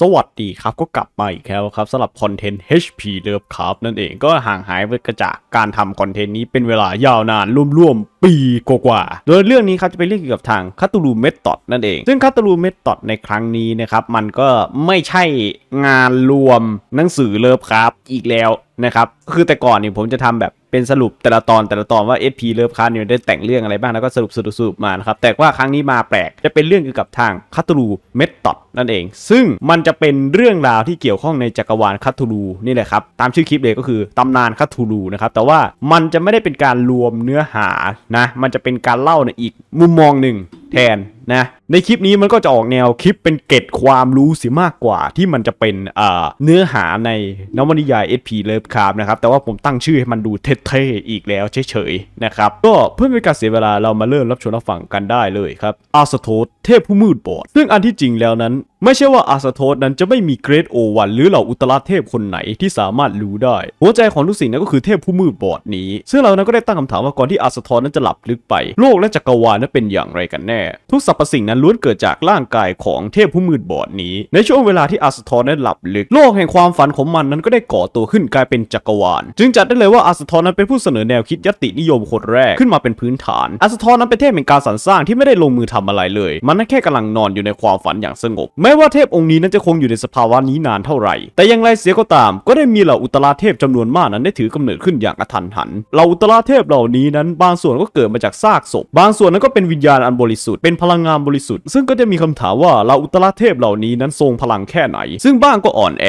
สวัสดีครับ ก็กลับมาอีกแล้วครับสำหรับคอนเทนต์ HP Love c ับนั่นเองก็ห่างหายไปกระจากการทำคอนเทนต์นี้ เป็นเวลายาวนานร่วมๆปี กว่าๆโดยเรื่องนี้ครับจะไปเรื่องเกี่ยวกับทางคาตูลูเมทอดนั่นเอง ซึ่งคาตูลูเมทอดในครั้งนี้นะครับ มันก็ไม่ใช่งานรวมหนังสือเลิฟครับอีกแล้วนะครับคือแต่ก่อนเนี่ยผมจะทำแบบเป็นสรุปแต่ละตอนแต่ละตอนว่า SP เลิฟคา r เนี่ยได้แต่งเรื่องอะไรบ้างแล้วก็สรุปสรุปสรุปมานะครับแต่ว่าครั้งนี้มาแปลกจะเป็นเรื่องเกี่ยวกับทางคัตรูเมทอดนั่นเอง ซึ่งมันจะเป็นเรื่องราวที่เกี่ยวข้องในจักรวาลคัตรูนี่แหละครับตามชื่อคลิปเลยก็คือตำนานคัตรูนะครับแต่ว่ามันจะไม่ได้เป็นการรวมเนื้อหานะมันจะเป็นการเล่าในอีกมุมมองหนึ่งแทนนะ ในคลิปนี้มันก็จะออกแนวคลิปเป็นเกตความรู้สิมากกว่าที่มันจะเป็นเนื้อหาในนวนิยาย SP เลิฟคาร์นะครับ แต่ว่าผมตั้งชื่อให้มันดูเท่ๆอีกแล้วเฉยๆนะครับ ก็เพื่อไม่การเสียเวลาเรามาเริ่มรับชมรับฟังกันได้เลยครับอาสโตสเทพผู้มืดบอดซึ่งอันที่จริงแล้วนั้น ไม่ใช่ว่าอาสโตสนั้นจะไม่มีเกรดโอวัน หรือเหล่าอุตราเทพคนไหนที่สามารถรู้ได้หัวใจของทุกสิ่งนั้นก็คือเทพผู้มืดบอดนี้ ซึ่งเรานั้นก็ได้ตั้งคำถามว่าก่อนที่อาสโตสนั้นจะหลับลึกไปโลกและจักรวาลนั้นเป็นอย่างไรกันแนทุกสรรพสิ่งนั้นล้วนเกิดจากร่างกายของเทพผู้มืดบอดนี้ ในช่วงเวลาที่อาสทอนนั้นหลับลึก โลกแห่งความฝันของมันนั้นก็ได้ก่อตัวขึ้นกลายเป็นจักรวาล จึงจัดได้เลยว่าอาสทอนนั้นเป็นผู้เสนอแนวคิดยตินิยมคนแรกขึ้นมาเป็นพื้นฐาน อาสทอนนั้นเป็นเทพแห่งการสรรสร้างที่ไม่ได้ลงมือทำอะไรเลย มันนั้นแค่กำลังนอนอยู่ในความฝันอย่างสงบ แม้ว่าเทพองค์นี้นั้นจะคงอยู่ในสภาวะนี้นานเท่าไหร่แต่อย่างไรเสียก็ตามก็ได้มีเหล่าอุตราเทพจำนวนมากนั้นได้ถือกำเนิดขึ้นอย่างอทันหันเหล่าอุตราเทพเหล่านี้นั้นบางส่วนก็เกิดมาจากซากศพบางส่วนนั้นก็เป็นวิญญาณอันบริสุทธิ์เป็นพลังงานบริสุทธิ์ซึ่งก็จะมีคำถามว่าเราอุตรเทพเหล่านี้นั้นทรงพลังแค่ไหน ซึ่งบ้างก็อ่อนแอ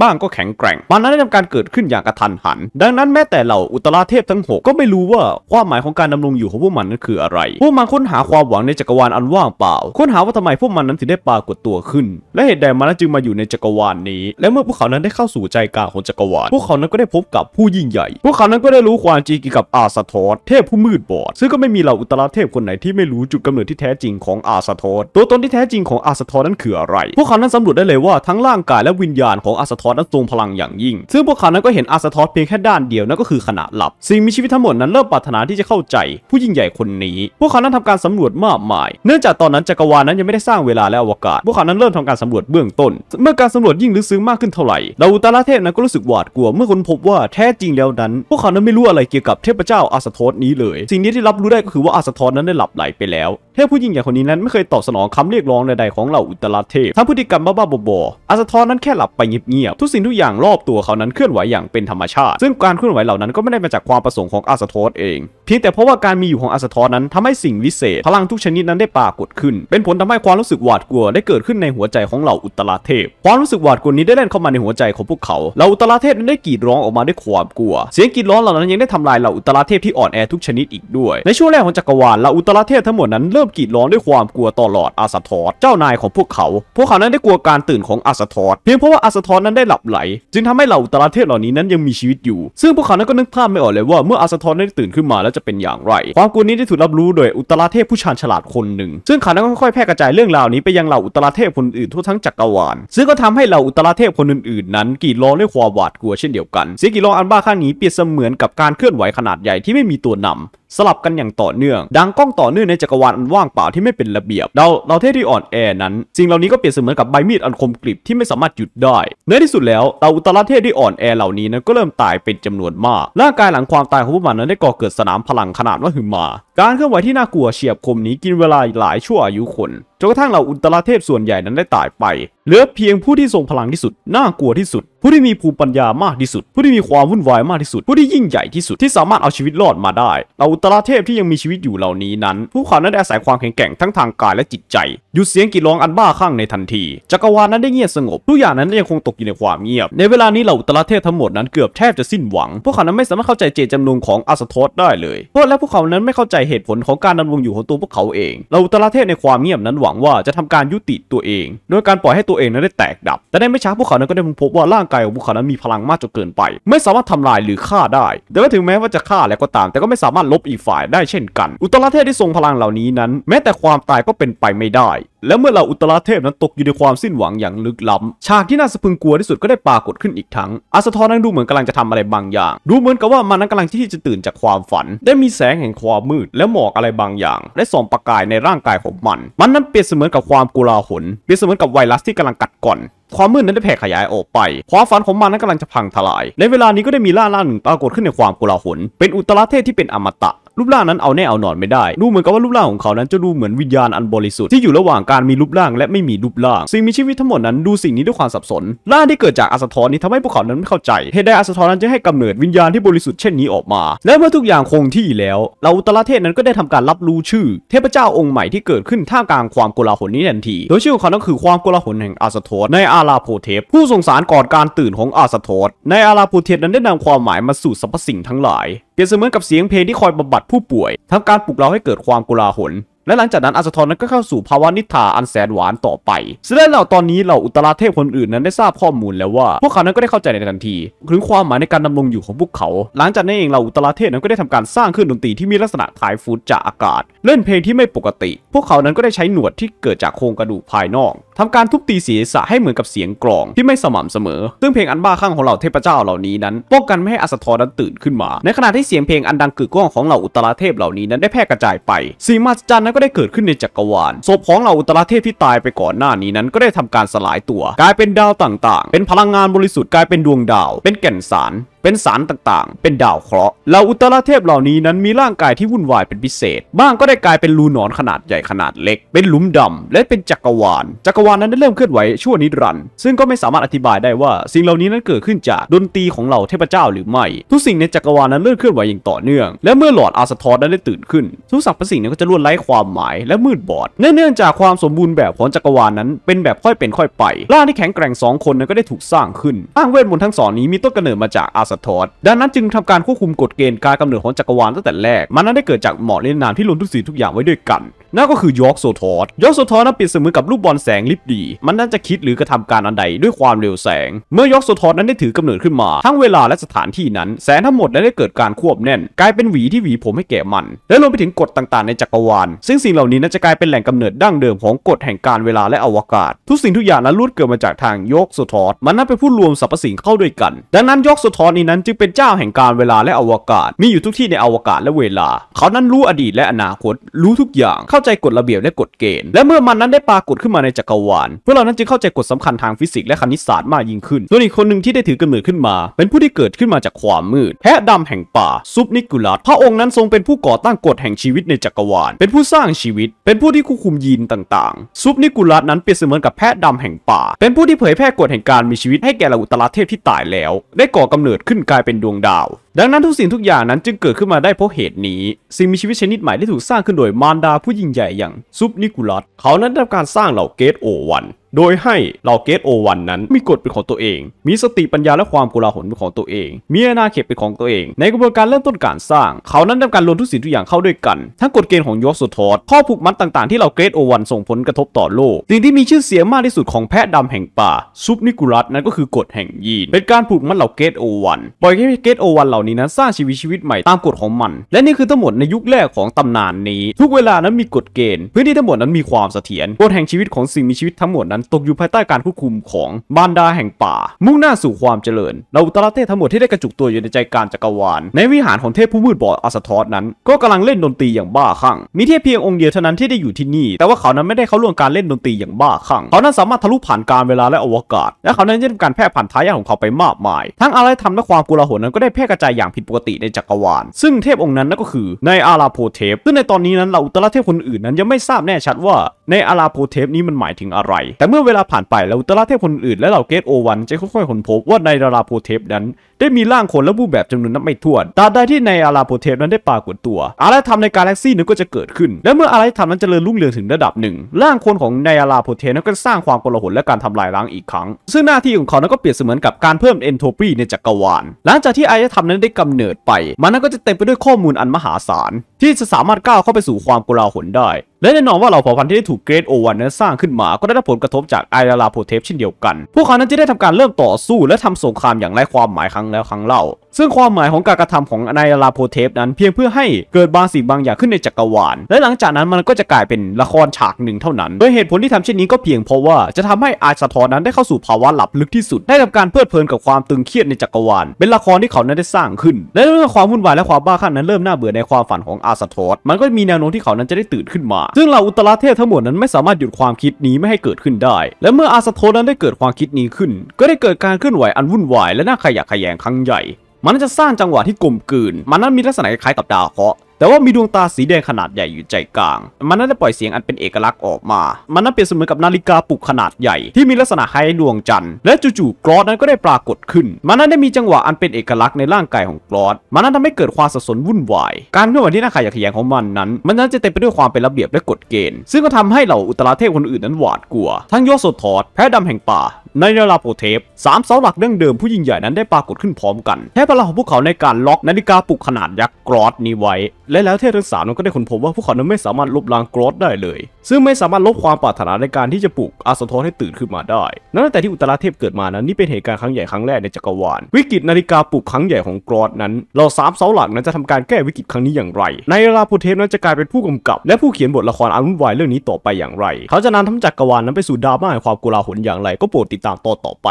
บ้างก็แข็งแกร่งมันนั้นได้ทำการเกิดขึ้นอย่างกระทันหัน ดังนั้นแม้แต่เหล่าอุตราเทพทั้ง 6 ก็ไม่รู้ว่า ความหมายของการดำรงอยู่ของพวกมันนั้นคืออะไร พวกมันค้นหาความหวังในจักรวาลอันว่างเปล่าค้นหาว่าทำไมพวกมันนั้นถึงได้ปรากฏตัวขึ้น และเหตุใดมันจึงมาอยู่ในจักรวาลนี้ และเมื่อพวกเขานั้นได้เข้าสู่ใจกลางของจักรวาลพวกเขานั้นก็ได้พบกับผู้ยิ่งใหญ่ พวกเขานั้นก็ได้รู้ความจริงเกี่ยวกับอาสทอสเทพผู้มืดบอด ซึ่งก็ไม่มีเหล่าอุตราเทพคนไหนที่ไม่รู้จุดกำเนิดที่แท้จริง ของอาสทอสตัวตนที่แท้จริงของ อาสทอสนั้นคืออะไร พวกเขานั้นสำรวจได้เลยว่าทั้งร่างกายและวิญญาณของอาสทอสนั้นทรงพลังอย่างยิ่ง ซึ่งพวกเขานั้นก็เห็นอาสะท้อนเพียงแค่ด้านเดียวนั่นก็คือขณะหลับ สิ่งมีชีวิตทั้งหมดนั้นเริ่มปรารถนาที่จะเข้าใจ ผู้ยิ่งใหญ่คนนี้ พวกเขานั้นทำการสำรวจมากมาย เนื่องจากตอนนั้นจักรวาลนั้นยังไม่ได้สร้างเวลาและอวกาศ พวกเขานั้นเริ่มทำการสำรวจเบื้องต้น เมื่อการสำรวจยิ่งลึกซึ้งมากขึ้นเท่าไหร่ดาวุตาลาเทพนั้นก็รู้สึกหวาดกลัวเมื่อค้นพบว่าแท้จริงแล้วนั้น พวกเขานั้นไม่รู้อะไรเกี่ยวกับเทพเจ้าอาสะท้อนนี้เลย สิ่งนี้ที่รับรู้ได้ก็คือว่าอาสทอสนั้นได้หลับไหลไปแล้วเทพผู้ยิ่งใหญ่คนนี้นั้นไม่เคยตอบสนองคำเรียกร้องใดๆของเหล่าอุตราเทพทั้งพฤติกรรมบ้าๆบอๆอาสทอสนั้นแค่หลับไปเงียบบทุกสิ่งทุกอย่างรอบตัวเขานั้นเคลื่อนไหวอย่างเป็นธรรมชาติ ซึ่งการเคลื่อนไหวเหล่านั้นก็ไม่ได้มาจากความประสงค์ของอาสทอสเอง เพียงแต่เพราะว่าการมีอยู่ของอาสทอสนั้นทำให้สิ่งวิเศษพลังทุกชนิดนั้นได้ปรากฏขึ้น เป็นผลทำให้ความรู้สึกหวาดกลัวได้เกิดขึ้นในหัวใจของเหล่าอุตราเทพ ความรู้สึกหวาดกลัวนี้ได้เล่นเข้ามาในหัวใจของพวกเขาเหล่าอุตราเทพนั้นได้กรีดร้องออกมาด้วยความกลัว เสียงกรีดร้องเหล่านั้นยังได้ทำลายเหล่าอุตราเทพที่อ่อนแอทุกชนิดอีกด้วยในช่วงแรกของจักรวาลเหล่าอุตราเทพทั้งหมดนั้นเริ่มกรีดร้องด้วยความกลัวตลอดอาสทอสเจ้านายของพวกเขา พวกเขานั้นได้กลัวการตื่นของอาสทอสเพียงเพราะว่าอาสทอสนั้นไได้หลับไหล จึงทำให้เหล่าตราเทพเหล่านี้นั้นยังมีชีวิตอยู่ ซึ่งพวกเขานั้นก็นึกภาพไม่ออกเลยว่าเมื่ออาสทอนได้ตื่นขึ้นมาแล้วจะเป็นอย่างไรความกลัวนี้ได้ถูกรับรู้โดยอุตราเทพผู้ชาญฉลาดคนหนึ่ง ซึ่งเขานั้นก็ค่อยๆแพร่กระจายเรื่องราวนี้ไปยังเหล่าอุตราเทพคนอื่นทั่วทั้งจักรวาลซึ่งก็ทำให้เหล่าอุตราเทพคนอื่นๆ นั้นกีดร้องด้วยความหวาดกลัวเช่นเดียวกันเสียงกีดร้องอันบ้าข้างนี้เปรียบเสมือนกับการเคลื่อนไหวขนาดใหญ่ที่ไม่มีตัวนำสลับกันอย่างต่อเนื่อง ดังกล้องต่อเนื่องในจักรวาลอันว่างเปล่าที่ไม่เป็นระเบียบ เราเราเทพที่อ่อนแอนั้น สิ่งเหล่านี้ก็เปรียบเสมือนกับใบมีดอันคมกริบที่ไม่สามารถหยุดได้ ในที่สุดแล้วเตาอุตราเทพที่อ่อนแอเหล่านี้ นั้นก็เริ่มตายเป็นจำนวนมาก ร่างกายหลังความตายของพวกมันนั้นได้ก่อเกิดสนามพลังขนาดว่าหึมาการเคลื่อนไหวที่น่ากลัวเฉียบคมนี้ กินเวลาหลายชั่วอายุคนจนกระทั่งเหล่าอุตราเทพส่วนใหญ่นั้นได้ตายไป เหลือเพียงผู้ที่ทรงพลังที่สุด น่ากลัวที่สุด ผู้ที่มีภูมิปัญญามากที่สุด ผู้ที่มีความวุ่นวายมากที่สุด ผู้ที่ยิ่งใหญ่ที่สุดที่สามารถเอาชีวิตรอดมาได้เหล่าอุตราเทพที่ยังมีชีวิตอยู่เหล่านี้นั้นพวกเขานั้นอาศัยความแข็งแกร่งทั้งทางกายและจิตใจหยุดเสียงกรีดร้องอันบ้าคลั่งในทันทีจักรวาลนั้นได้เงียบสงบทุกอย่างนั้นยังคงตกอยู่ในความเงียบในเวลานี้เหล่าอุตราเทพทั้งหมดนั้นเกือบแทบจะสิ้นหวังพวกเขานั้นไม่สามารถเข้าใจเจตจำนงของอาสทอสได้เลยเพราะและพวกเขานั้นไม่เข้าใจเหตุผลของการดำรงอยู่ของตัวพวกเขาเองเราอุตราเทพในความเงียบนั้นหวังว่าจะทำการยุติตัวเอง โดยการปล่อยให้ตัวเองนั้นได้แตกดับ แต่ในไม่ช้าพวกเขานั้นก็ได้พบว่าร่างกายของพวกเขานั้นมีพลังมากจนเกินไป ไม่สามารถทำลายหรือฆ่าได้ แต่ถึงแม้ว่าจะฆ่าแล้วก็ตาม แต่ก็ไม่สามารถลบอีกฝ่าย ได้เช่นกัน อุตราเทพที่ทรงพลังเหล่านี้นั้น แม้แต่ความตายก็เป็นไปไม่ได้และเมื่อเหล่าอุตราเทพนั้นตกอยู่ในความสิ้นหวังอย่างลึกล้ำฉากที่น่าสะพึงกลัวที่สุดก็ได้ปรากฏขึ้นอีกทั้งอาสทรนั้นดูเหมือนกำลังจะทำอะไรบางอย่าง ดูเหมือนกับว่ามันนั้นกำลังที่จะตื่นจากความฝัน ได้มีแสงแห่งความมืดและหมอกอะไรบางอย่างได้ส่อง ประกายในร่างกายของมัน มันนั้นเปรียบเสมือนกับความกุลาหลเปรียบเสมือนกับไวรัสที่กำลังกัดก่อน ความมืดนั้นได้แผ่ขยายออกไปความฝันของมันนั้นกำลังจะพังทลาย ในเวลานี้ก็ได้มีล่าล่าหนึ่งปรากฏขึ้นในความกกลาหลเป็นอุตราเทพที่เป็นอมตะรูปร่างนั้นเอาแน่เอานอนไม่ได้ ดูเหมือนกับว่ารูปร่างของเขานั้นจะดูเหมือนวิญญาณอันบริสุทธิ์ที่อยู่ระหว่างการมีรูปร่างและไม่มีรูปร่างสิ่งมีชีวิตทั้งหมดนั้นดูสิ่งนี้ด้วยความสับสนร่างที่เกิดจากอาสทอนนี้ทำให้พวกเขานั้นไม่เข้าใจ เหตุใดอาสทอนนั้นจงให้กำเนิดวิญญาณที่บริสุทธิ์เช่นนี้ออกมา และเมื่อทุกอย่างคงที่แล้วเราอุตรเทศนั้นก็ได้ทำการรับรู้ชื่อ เทพเจ้าองค์ใหม่ที่เกิดขึ้นท่ามกลางความโกลาหลนี้ทันที โดยชื่อของเขาคือความโกลาหลแห่งอาสทอนในอาราโพเทพ ผู้สงสารก่อนการตื่นของอาสทอนในอาราโพเทพนั้นได้นำความหมายมาสู่สรรพสิ่งทั้งหลายเปรียบเสมือนกับเสียงเพลงที่คอยบำบัดผู้ป่วยทำการปลุกเราให้เกิดความกกลาหลและหลังจากนั้นอาสทอนั้นก็เข้าสู่ ภาวะนิทาอันแสนหวานต่อไปซึ่งแล้าตอนนี้เหล่าอุตราเทพคนอื่นนั้นได้ทราบข้อมูลแล้วว่า พวกเขานั้นก็ได้เข้าใจในทันที ถึงความหมายในการดำรงอยู่ของพวกเขา หลังจากนั้นเองเหล่าอุตราเทพนั้นก็ได้ทำการสร้างขึ้นดนตรีที่มีลักษณะคล้ายฟูดจากอากาศ เล่นเพลงที่ไม่ปกติ พวกเขานั้นก็ได้ใช้หนวดที่เกิดจากโครงกระดูกภายนอก ทำการทุบตีศีรษะให้เหมือนกับเสียงกลองที่ไม่สม่ำเสมอ ซึ่งเพลงอันบ้าคลั่งของเหล่าเทพเจ้าเหล่านี้นั้นป้องกันไม่ให้อสทอนั้นตื่นขึ้นมา ในขณะที่เสียงเพลงอันดังกึกก้องของเหล่าอุตราเทพเหล่านี้นั้นได้แพร่กระจายไป สีมาจันนั้นก็ได้เกิดขึ้นในจักรวาลศพของเหล่าอุตราเทพที่ตายไปก่อนหน้านี้นั้น ก็ได้ทำการสลายตัว กลายเป็นดาวต่างๆ เป็นพลังงานบริสุทธิ์ กลายเป็นดวงดาว เป็นแก่นสารเป็นสารต่างๆ เป็นดาวเคราะห์เหล่าอุตราเทพเหล่านี้นั้นมีร่างกายที่วุ่นวายเป็นพิเศษ บ้างก็ได้กลายเป็นรูหนอนขนาดใหญ่ขนาดเล็ก เป็นหลุมดำและเป็นจักรวาล จักรวาลนั้นได้เริ่มเคลื่อนไหวชั่วนิรันด์ซึ่งก็ไม่สามารถอธิบายได้ว่าสิ่งเหล่านี้นั้นเกิดขึ้นจากดนตรีของเหล่าเทพเจ้าหรือไม่ทุกสิ่งในจักรวาลนั้นเริ่มเคลื่อนไหวอย่างต่อเนื่องและเมื่อหลอดอาสทอ์นั้นได้ตื่นขึ้นทุกสรรพสิ่งนั้นก็จะล้วนไร้ความหมายและมืดบอดเนื่องจากความสมบูรณ์แบบของจักรวาลนั้นเป็นแบบค่อยเป็นค่อยไปร่างที่แข็งแกร่ง2คนนั้นก็ได้ถูกสร้างขึ้นอ้างเวทมนต์ทั้งสอง นี้มีต้นกำเนิดมาจากอาสสะท้อนดังนั้นจึงทำการควบคุมกฎเกณฑ์การกำเนิดของจักรวาลตั้งแต่แรก มันนั้นได้เกิดจากหมอเล่นนามที่รวมทุกสิ่งทุกอย่างไว้ด้วยกันนั่นก็คือยอกโซทอสยอกโซทอสนั้นเปรียบเสมือนกับลูกบอลแสงลิบดี มันนั้นจะคิดหรือกระทำการอันใดด้วยความเร็วแสง เมื่อยอกโซทอสนั้นได้ถือกำเนิดขึ้นมา ทั้งเวลาและสถานที่นั้น แสงทั้งหมดได้เกิดการควบแน่น กลายเป็นหวีที่หวีผมให้แก่มัน และรวมไปถึงกฎต่างๆในจักรวาล ซึ่งสิ่งเหล่านี้นั้นจะกลายเป็นแหล่งกำเนิดดั้งเดิมของกฎแห่งการเวลาและอวกาศ ทุกสิ่งทุกอย่างนั้นลุดเกิดมาจากทางยอกโซทอสมันนั้นเป็นผู้รวมสรรพสิ่งเข้าด้วยกัน ดังนั้นยอกโซทอสนี้นั้นจึงเป็นเจ้าแห่งการเวลาและอวกาศ มีอยู่ทุกที่ในอวกาศและเวลา เขานั้นรู้อดีตและอนาคตรู้ทุกอย่างเข้าาใจกฎระเบียบและกฎเกณฑ์ และเมื่อมันนั้นได้ปรากฏขึ้นมาในจักรวาลพวกเรานั้นจึงเข้าใจกฎสำคัญทางฟิสิกส์และคณิตศาสตร์มากยิ่งขึ้นส่วนอีกคนหนึ่งที่ได้ถือกำเนิดขึ้นมา เป็นผู้ที่เกิดขึ้นมาจากความมืด แพะดำแห่งป่า ซุปนิกุลัสพระองค์นั้นทรงเป็นผู้ก่อตั้งกฎแห่งชีวิตในจักรวาล เป็นผู้สร้างชีวิต เป็นผู้ที่ควบคุมยีนต่างๆ ซุปนิกุลัสนั้นเปรียบเสมือนกับแพะดำแห่งป่า เป็นผู้ที่เผยแพร่กฎแห่งการมีชีวิตให้แก่เหล่าอุตราเทพที่ตายแล้ว ได้ก่อกำเนิดขึ้นกลายเป็นดวงดาวดังนั้นทุกสิ่งทุกอย่างนั้นจึงเกิดขึ้นมาได้เพราะเหตุนี้สิ่งมีชีวิตชนิดใหม่ได้ถูกสร้างขึ้นโดยมารดาผู้ยิ่งใหญ่อย่าง ซุปนิกุลัส เขานั้นได้รับการสร้างเหล่าเกตโอวันโดยให้เหล่าเกตโอวันนั้นมีกฎเป็นของตัวเอง มีสติปัญญาและความกุลาหลเป็นของตัวเอง มีอาณาเขตเป็นของตัวเอง ในกระบวนการเริ่มต้นการสร้าง เขานั้นทำการรวมทุกสิ่งทุกอย่างเข้าด้วยกัน ทั้งกฎเกณฑ์ของยอสโทอดข้อผูกมัดต่างๆที่เหล่าเกตโอวัน ส่งผลกระทบต่อโลก สิ่งที่มีชื่อเสียงมากที่สุดของแพะดำแห่งป่า ซุปนิกุรัสนั้นก็คือกฎแห่งยีน เป็นการผูกมัดเหล่าเกตโอวัน ปล่อยให้เกตโอวันเหล่านี้นั้นสร้างชีวิตชีวิตใหม่ตามกฎของมัน และนี่คือทั้งหมดในยุคแรกของตำนานนี้ ทุกเวลานั้นมีกฎเกณฑ์พื้นที่ทั้งหมดนั้นมีความเสถียรกฎแห่งชีวิตของสิ่งมีชีวิตทั้งหมดนั้นตกอยู่ภายใต้การควบคุมของบานดาแห่งป่า มุ่งหน้าสู่ความเจริญเราอุตราเทพทั้งหมดที่ได้กระจุกตัวอยู่ในใจกลางจักรวาลในวิหารของ เทพผู้มืดบอดอัสทอสนั้นก็กำลังเล่นดนตรีอย่างบ้าคลั่งมีเทพเพียงองค์เดียวเท่านั้นที่ได้อยู่ที่นี่ แต่ว่าเขานั้นไม่ได้เข้าร่วมการเล่นดนตรีอย่างบ้าคลั่งเขานั้นสามารถทะลุผ่านการเวลาและอวกาศ และเขานั้นยดงการแพร่ผ่านทายาทของเขาไปมากมาย ทั้งอะไรทำและความกุลาหลนั้นก็ได้แพร่กระจายอย่างผิดปกติในจักรวาล ซึ่งเทพองค์นั้นนั่นก็คือในอาราโพเทปซึ่งในตอนนี้นั้นเราอุตราเทพคนอื่นนั้นยังไม่ทราบแน่ชัดว่า ในอาราโพเทปนี้มันหมายถึงอะไรแต่เมื่อเวลาผ่านไปแล้วอุตราเทพคนอื่น และเหล่าเกตโอวัน จะค่อยๆค้นพบว่าในดาราโพเทปนั้นได้มีร่างคน และรูปแบบจำนวนนับไม่ถ้วนตราบใดที่ในอาราโปเทปนั้นได้ปรากฏตัว อารยธรรมในกาแล็กซี่นั้นก็จะเกิดขึ้น และเมื่ออารยธรรมนั้นจเจริญรุ่งเรืองถึงระดับหนึ่ง ร่างคนของในอาราโปเทปนั้นก็สร้างความโกลาหล และการทำลายล้างอีกครั้ง ซึ่งหน้าที่ของเขานั้นก็เปรียบเสมือนกับ การเพิ่มเอนโทรปี ในจักรวาล หลังจากที่อารยธรรมนั้นได้กำเนิดไป มันนั้นก็จะเต็มไปด้วยข้อมูลอันมหาศาลที่จะสามารถก้าวเข้าไปสู่ความโกลาหลได้ และแน่นอนว่าเหล่าเผ่าพันธุ์ที่ได้ถูกเกรดโอวันนั้นสร้างขึ้นมาก็ได้รับผลกระทบจากไอราลาโพเทปเช่นเดียวกัน พวกเขานั้นจะได้ทำการเริ่มต่อสู้และทำสงครามอย่างไร้ความหมายครั้งแล้วครั้งเล่าซึ่งความหมายของการกระทำของนายลาโพเทปนั้นเพียงเพื่อให้เกิดบางสิ่งบางอย่างขึ้นในจักรวาล และหลังจากนั้นมันก็จะกลายเป็นละครฉากหนึ่งเท่านั้น โดยเหตุผลที่ทำเช่นนี้ก็เพียงเพราะว่าจะทำให้อาสทอนั้นได้เข้าสู่ภาวะหลับลึกที่สุด ได้ทำการเพลิดเพลินกับความตึงเครียดในจักรวาล เป็นละครที่เขานั้นได้สร้างขึ้นและเมื่อความวุ่นวายและความบ้าคลั่งนั้นเริ่มน่าเบื่อในความฝันของอาสทอมันก็มีแนวโน้มที่เขานั้นจะได้ตื่นขึ้นมา ซึ่งเหล่าอุตราเทพทั้งหมดนั้นไม่สามารถหยุดความคิดนี้ไม่ให้เกิดขึ้นได้ และเมื่ออาสทอนั้นได้เกิดความคิดนี้ขึ้น ก็ได้เกิดการเคลื่อนไหวอันวุ่นวายและน่าขยะแขยงครั้งใหญ่มันจะสร้างจังหวะที่กลมกลืน มันนั้นมีลักษณะคล้ายกับดาวเคราะห์แต่ว่ามีดวงตาสีแดงขนาดใหญ่อยู่ใจกลาง มันนั้นได้ปล่อยเสียงอันเป็นเอกลักษณ์ออกมา มันนั้นเปรียบเสมือนกับนาฬิกาปลุกขนาดใหญ่ ที่มีลักษณะคล้ายดวงจันทร์ และจู่ๆกรอสนั้นก็ได้ปรากฏขึ้น มันนั้นได้มีจังหวะอันเป็นเอกลักษณ์ในร่างกายของกรอสมันนั้นทำให้เกิดความสับสนวุ่นวาย การเมื่อวันที่น่าขยักขยงของมันนั้น มันนั้นจะเต็มไปด้วยความเป็นระเบียบและกฎเกณฑ์ ซึ่งก็ทำให้เหล่าอุตราเทพคนอื่น นั้นหวาดกลัว ทั้งยศสดทอดแพะดำแห่งป่า ในนาลาโปเทปสามเสาหลักื่องเดิมผู้ยิ่งใหญ่นั้นได้ปรากฏขึ้นพร้อมกันแทบพลังของพวกเขาในการล็อกนาฬิกาปลุกขนาดยักษ์กรอสนี้ไว้และแล้วเทพทั้งสามก็ได้ค้นพบว่าพวกเขานั้นไม่สามารถลบล้างกรอสได้เลย ซึ่งไม่สามารถลบความปรารถนาในการที่จะปลุกอาสทอให้ตื่นขึ้นมาได้ นั่นแต่ที่อุตราเทพเกิดมานั้นนี่เป็นเหตุการณ์ครั้งใหญ่ครั้งแรกในจักรวาลวิกฤตนาฬิกาปลุกครั้งใหญ่ของกรอสนั้นเราสามเสาหลักนั้นจะทำการแก้วิกฤตครั้งนี้อย่างไร ในราพูเทพนั้นจะกลายเป็นผู้กำกับและผู้เขียนบทละครอันวุ่นวายเรื่องนี้ต่อไปอย่างไรเขาจะนำทั้งจักรวาลนั้นไปสู่ดราม่าความกกลาหลอย่างไร ก็โปรดติดตามต่อต่อไป